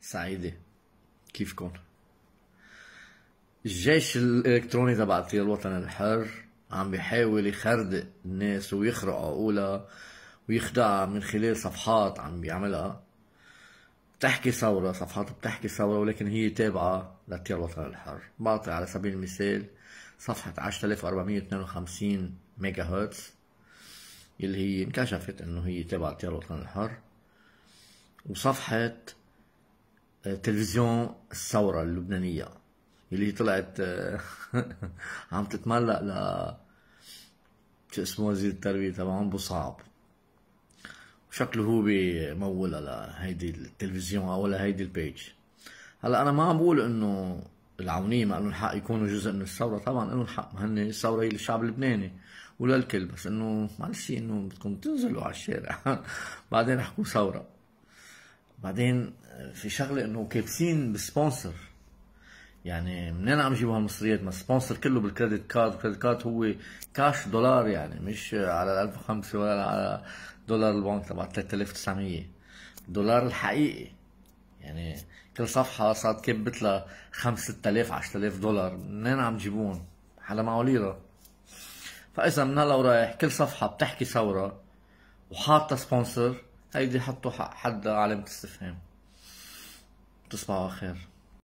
سعيدة كيفكن؟ الجيش الإلكتروني تبع قتيل الوطني الحر عم بيحاول يخردق الناس ويخرق عقولها ويخدعها من خلال صفحات عم بيعملها بتحكي ثورة صفحات بتحكي ثورة ولكن هي تابعة لقتيل الوطني الحر بعطي على سبيل المثال صفحة 10452 ميجا هرتز اللي هي انكشفت انه هي تابعة التيار الوطني الحر وصفحة تلفزيون الثورة اللبنانية اللي طلعت آه، عم تتملق ل شو اسمه وزير التربية تبعهم بصعب شكله هو بمولها لهيدي التلفزيون او لهيدي البيج هلا انا ما عم بقول انه العونيه ما لهم حق يكونوا جزء من الثوره طبعا لهم حق ما هن الثوره هي للشعب اللبناني وللكل بس انه معلش انه بدكم تنزلوا على الشارع بعدين احكوا ثوره بعدين آه، في شغله انه كابسين بسبونسر يعني منين عم يجيبوا هالمصريات ما سبونسر كله بالكريدت كارد الكريدت كارد هو كاش دولار يعني مش على 1005 ولا على دولار البنك تبع 3900 دولار الحقيقي يعني كل صفحة صارت كبت لها 5 6000 10000 دولار منين عم جيبون حدا معه ليرة فإذا من هلا ورايح كل صفحة بتحكي ثورة وحاطة سبونسر هيدي حطوا حد علامة استفهام تصبحوا على خير